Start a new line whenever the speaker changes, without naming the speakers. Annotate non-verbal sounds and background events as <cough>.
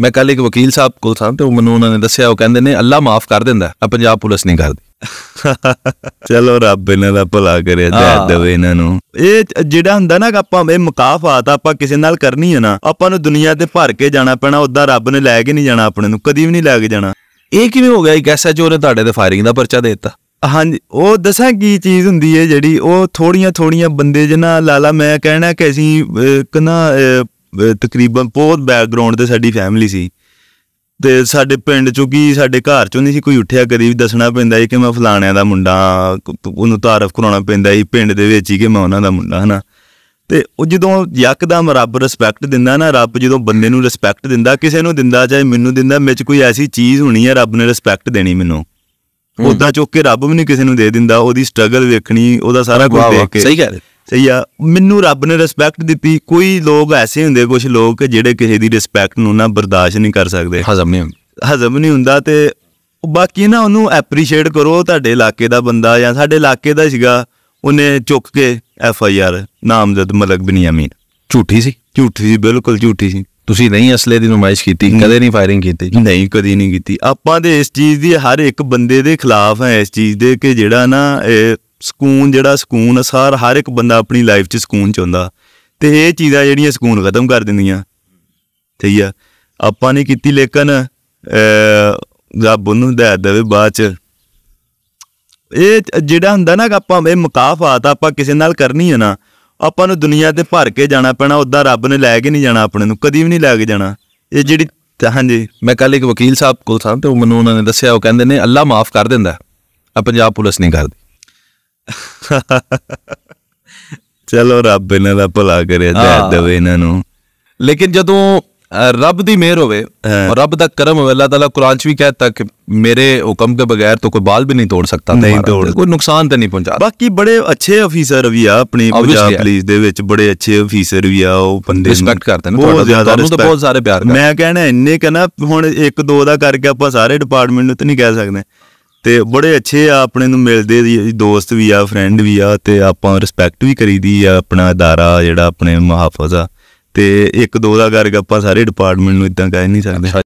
ਮੈਂ ਕੱਲ ਇੱਕ ਵਕੀਲ ਸਾਹਿਬ ਕੋਲ ਸਾਂ ਤੇ ਉਹ ਮੈਨੂੰ ਉਹਨਾਂ ਨੇ ਦੱਸਿਆ ਉਹ ਕਹਿੰਦੇ ਨੇ ਅੱਲਾ ਮਾਫ ਕਰ ਦਿੰਦਾ ਆ ਪੰਜਾਬ ਪੁਲਿਸ ਨਹੀਂ ਕਰਦੀ <laughs>
ਚਲੋ ਰੱਬ ਇਹਨਾਂ ਦਾ ਭਲਾ ਕਰੇ ਦਾਤ ਦੇਵੇ ਇਹਨਾਂ ਨੂੰ
ਇਹ ਜਿਹੜਾ
ਹੁੰਦਾ ਨਾ ਆਪਾਂ ਇਹ ਮੁਕਾਫਾਤ ਆਪਾਂ ਕਿਸੇ ਨਾਲ ਕਰਨੀ ਹੈ ਨਾ ਆਪਾਂ ਨੂੰ ਦੁਨੀਆ ਤੇ ਭਰ ਕੇ ਜਾਣਾ ਪੈਣਾ ਉਦਾਂ ਰੱਬ ਨੇ ਲੈ ਕੇ ਨਹੀਂ ਜਾਣਾ ਆਪਣੇ ਨੂੰ ਕਦੀ ਵੀ ਨਹੀਂ ਲੈ ਕੇ ਜਾਣਾ ਇਹ ਕਿਵੇਂ ਹੋ ਗਿਆ ਇੱਕ ਐਸਾ ਜੋ ਉਹਨੇ ਤੁਹਾਡੇ ਤੇ ਫਾਇਰਿੰਗ ਦਾ ਪਰਚਾ ਦੇ ਦਿੱਤਾ ਹਾਂਜੀ ਉਹ ਦੱਸਾਂ ਕੀ ਚੀਜ਼ ਹੁੰਦੀ ਹੈ ਜਿਹੜੀ ਉਹ ਥੋੜੀਆਂ ਥੋੜੀਆਂ ਬੰਦੇ ਜਨਾ ਲਾਲਾ ਮੈਂ ਕਹਿਣਾ ਕਿ ਅਸੀਂ ਕਨਾ ਤਕਰੀਬਨ ਬਹੁਤ ਬੈਕਗ੍ਰਾਉਂਡ ਤੇ ਸਾਡੀ ਫੈਮਿਲੀ ਸੀ ਤੇ ਸਾਡੇ ਪਿੰਡ ਚੋਂ ਕੀ ਸਾਡੇ ਘਰ ਚੋਂ ਨਹੀਂ ਸੀ ਕੋਈ ਉੱਠਿਆ ਕਦੀ ਵੀ ਦੱਸਣਾ ਪੈਂਦਾ ਸੀ ਕਿ ਮੈਂ ਫਲਾਣਿਆਂ ਦਾ ਮੁੰਡਾ ਉਹਨੂੰ ਤਾਰਫ ਕਰਾਉਣਾ ਪੈਂਦਾ ਸੀ ਪਿੰਡ ਦੇ ਵਿੱਚ ਹੀ ਕਿ ਮੈਂ ਉਹਨਾਂ ਦਾ ਮੁੰਡਾ ਹਨਾ ਤੇ ਉਹ ਜਦੋਂ ਯਕਦਮ ਰੱਬ ਰਿਸਪੈਕਟ ਦਿੰਦਾ ਨਾ ਰੱਬ ਜਦੋਂ ਬੰਦੇ ਨੂੰ ਰਿਸਪੈਕਟ ਦਿੰਦਾ ਕਿਸੇ ਨੂੰ ਦਿੰਦਾ ਚਾਹੇ ਮੈਨੂੰ ਦਿੰਦਾ ਵਿੱਚ ਕੋਈ ਐਸੀ ਚੀਜ਼ ਹੋਣੀ ਹੈ ਰੱਬ ਨੇ ਰਿਸਪੈਕਟ ਦੇਣੀ ਮੈਨੂੰ ਉਦਾਂ ਚੁੱਕ ਕੇ ਰੱਬ ਵੀ ਨਹੀਂ ਕਿਸੇ ਨੂੰ ਦੇ ਦਿੰਦਾ ਉਹਦੀ ਸਟਰਗਲ ਵੇਖਣੀ ਉਹਦਾ ਸਾਰਾ ਕੁਝ ਦੇਖ ਕੇ ਸਹੀ ਕਹਿ ਰਹੇ ਸਹੀ ਆ ਮੈਨੂੰ ਰੱਬ ਨੇ ਰਿਸਪੈਕਟ ਦਿੱਤੀ ਕੋਈ ਲੋਕ ਐਸੇ ਹੁੰਦੇ ਕੁਝ ਲੋਕ ਜਿਹੜੇ ਕਿਸੇ ਦੀ ਰਿਸਪੈਕਟ ਨੂੰ ਨਾ ਬਰਦਾਸ਼ਤ ਨਹੀਂ ਕਰ ਸਕਦੇ ਹਜ਼ਮ ਨਹੀਂ ਹੁੰਦਾ ਹਜ਼ਮ ਨਹੀਂ ਹੁੰਦਾ ਤੇ ਬਾਕੀ ਨਾ ਉਹਨੂੰ ਐਪਰੀਸ਼ੀਏਟ ਕਰੋ ਤੁਹਾਡੇ ਇਲਾਕੇ ਦਾ ਬੰਦਾ ਜਾਂ ਸਾਡੇ ਇਲਾਕੇ ਦਾ ਸੀਗਾ ਉਹਨੇ ਚੁੱਕ ਕੇ ਐਫ ਆਈ ਆਰ ਨਾਮਜ਼ਦ ਮਲਕ ਬਿਨ ਯਮੀਨ ਝੂਠੀ ਸੀ ਝੂਠੀ ਸੀ ਬਿਲਕੁਲ ਝੂਠੀ ਸੀ ਤੁਸੀਂ ਨਹੀਂ ਅਸਲੇ ਦੀ ਨਮਾਇਸ਼ ਕੀਤੀ ਕਦੇ ਨਹੀਂ ਫਾਇਰਿੰਗ ਕੀਤੀ ਨਹੀਂ ਕਦੀ ਨਹੀਂ ਕੀਤੀ ਆਪਾਂ ਦੇ ਇਸ ਚੀਜ਼ ਦੀ ਹਰ ਇੱਕ ਬੰਦੇ ਦੇ ਖਿਲਾਫ ਹੈ ਇਸ ਚੀਜ਼ ਦੇ ਕਿ ਜਿਹੜਾ ਨਾ ਇਹ ਸਕੂਨ ਜਿਹੜਾ ਸਕੂਨ ਅਸਾਰ ਹਰ ਇੱਕ ਬੰਦਾ ਆਪਣੀ ਲਾਈਫ 'ਚ ਸਕੂਨ ਚਾਹੁੰਦਾ ਤੇ ਇਹ ਚੀਜ਼ਾਂ ਜਿਹੜੀਆਂ ਸਕੂਨ ਖਤਮ ਕਰ ਦਿੰਦੀਆਂ ਠੀਕ ਆ ਆਪਾਂ ਨੇ ਕੀਤੀ ਲੇਕਿਨ ਰੱਬ ਉਹਨੂੰ ਹਦਾਇਤ ਦੇਵੇ ਬਾਅਦ 'ਚ ਇਹ ਜਿਹੜਾ ਹੁੰਦਾ ਨਾ ਆਪਾਂ ਇਹ ਮੁਕਾਫਾਤ ਆਪਾਂ ਕਿਸੇ ਨਾਲ ਕਰਨੀ ਹੈ ਨਾ ਆਪਾਂ ਨੂੰ ਦੁਨੀਆ ਤੇ ਭਰ ਕੇ ਜਾਣਾ ਪੈਣਾ ਉਦਾਂ ਰੱਬ ਨੇ ਲੈ ਕੇ ਨਹੀਂ ਜਾਣਾ ਆਪਣੇ ਨੂੰ ਕਦੀ ਵੀ ਨਹੀਂ ਲੈ ਕੇ ਜਾਣਾ ਇਹ ਜਿਹੜੀ
ਹਾਂਜੀ ਮੈਂ ਕੱਲ ਇੱਕ ਵਕੀਲ ਸਾਹਿਬ ਕੋਲ ਸਾਂ ਤੇ ਉਹ ਮੈਨੂੰ ਉਹਨਾਂ ਨੇ ਦੱਸਿਆ ਉਹ ਕਹਿੰਦੇ ਨੇ ਅੱਲਾ ਮਾਫ ਕਰ ਦਿੰਦਾ ਆ ਪੰਜਾਬ ਪੁਲਿਸ ਨਹੀਂ ਕਰਦੀ ਚਲੋ ਰੱਬ ਇਹਨਾਂ ਦਾ ਭਲਾ ਕਰੇ ਦੇ ਦੇਵੇ ਇਹਨਾਂ ਨੂੰ ਲੇਕਿਨ ਜਦੋਂ ਰੱਬ ਦੀ ਮਿਹਰ ਹੋਵੇ ਔਰ ਰੱਬ ਦਾ ਕਰਮ ਹੋਵੇ ਅੱਲਾਹ ਤਾਲਾ ਕੁਰਾਨ ਚ ਵੀ ਕਹਿੰਦਾ ਕਿ ਮੇਰੇ ਹੁਕਮ ਦੇ ਬਗੈਰ ਤਾਂ ਕੋਈ ਬਾਲ ਵੀ ਨਹੀਂ ਤੋੜ ਸਕਦਾ ਨਹੀਂ ਤੋੜ ਕੋਈ ਨੁਕਸਾਨ ਤਾਂ ਨਹੀਂ ਪਹੁੰਚਾ
ਬਾਕੀ ਬੜੇ ਅੱਛੇ ਅਫੀਸਰ ਵੀ ਆ ਆਪਣੀ ਪੰਜਾਬ ਪੁਲਿਸ ਦੇ ਵਿੱਚ ਬੜੇ ਅੱਛੇ ਅਫੀਸਰ ਵੀ ਆ ਉਹ ਬੰਦੇ ਰਿਸਪੈਕਟ ਕਰਦੇ ਨੇ ਬਹੁਤ ਜ਼ਿਆਦਾ ਰਿਸਪੈਕਟ ਬਹੁਤ ਸਾਰੇ ਪਿਆਰ ਕਰਦੇ ਮੈਂ ਕਹਿੰਦਾ ਇੰਨੇ ਕਹਣਾ ਹੁਣ ਇੱਕ ਦੋ ਦਾ ਕਰਕੇ ਆਪਾਂ ਸਾਰੇ ਡਿਪਾਰਟਮੈਂਟ ਨੂੰ ਤਾਂ ਨਹੀਂ ਕਹਿ ਸਕਦੇ ਤੇ ਬੜੇ ਅੱਛੇ ਆ ਆਪਣੇ ਨੂੰ ਮਿਲਦੇ ਦੋਸਤ ਵੀ ਆ ਫਰੈਂਡ ਵੀ ਆ ਤੇ ਆਪਾਂ ਰਿਸਪੈਕਟ ਵੀ ਕਰੀਦੀ ਆ ਆਪਣਾ ਅਦਾਰਾ ਜਿਹੜਾ ਆਪਣੇ ਮੁਹਾਫਜ਼ ਆ ਤੇ ਇੱਕ ਦੋ ਦਾ ਕਰਕੇ ਆਪਾਂ ਸਾਰੇ ਡਿਪਾਰਟਮੈਂਟ ਨੂੰ ਇਦਾਂ ਕਹਿ ਨਹੀਂ ਸਕਦੇ